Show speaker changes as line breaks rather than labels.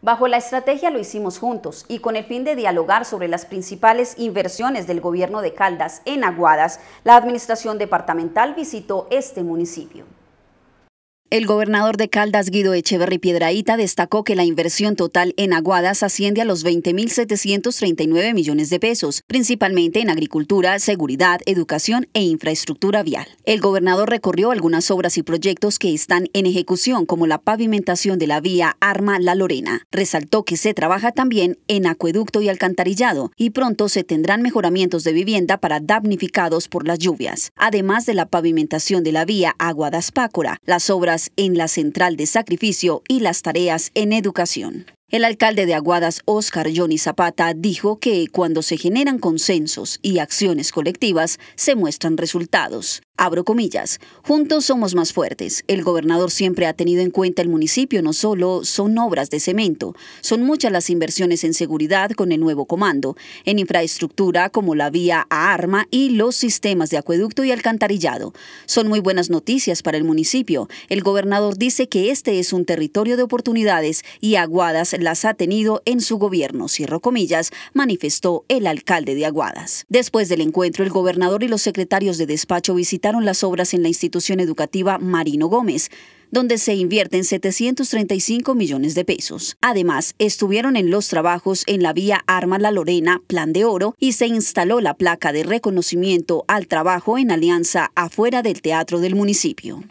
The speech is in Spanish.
Bajo la estrategia lo hicimos juntos y con el fin de dialogar sobre las principales inversiones del gobierno de Caldas en Aguadas, la administración departamental visitó este municipio. El gobernador de Caldas, Guido Echeverry Piedraíta, destacó que la inversión total en Aguadas asciende a los 20.739 millones de pesos, principalmente en agricultura, seguridad, educación e infraestructura vial. El gobernador recorrió algunas obras y proyectos que están en ejecución, como la pavimentación de la vía Arma-La Lorena. Resaltó que se trabaja también en acueducto y alcantarillado y pronto se tendrán mejoramientos de vivienda para damnificados por las lluvias, además de la pavimentación de la vía Aguadas-Pácora. Las obras en la central de sacrificio y las tareas en educación. El alcalde de Aguadas, Óscar Johnny Zapata, dijo que cuando se generan consensos y acciones colectivas, se muestran resultados. Abro comillas, juntos somos más fuertes. El gobernador siempre ha tenido en cuenta el municipio, no solo son obras de cemento, son muchas las inversiones en seguridad con el nuevo comando, en infraestructura como la vía a arma y los sistemas de acueducto y alcantarillado. Son muy buenas noticias para el municipio. El gobernador dice que este es un territorio de oportunidades y Aguadas las ha tenido en su gobierno, cierro comillas, manifestó el alcalde de Aguadas. Después del encuentro, el gobernador y los secretarios de despacho visitaron las obras en la institución educativa Marino Gómez donde se invierten 735 millones de pesos. Además, estuvieron en los trabajos en la vía Arma La Lorena, Plan de Oro, y se instaló la placa de reconocimiento al trabajo en alianza afuera del teatro del municipio.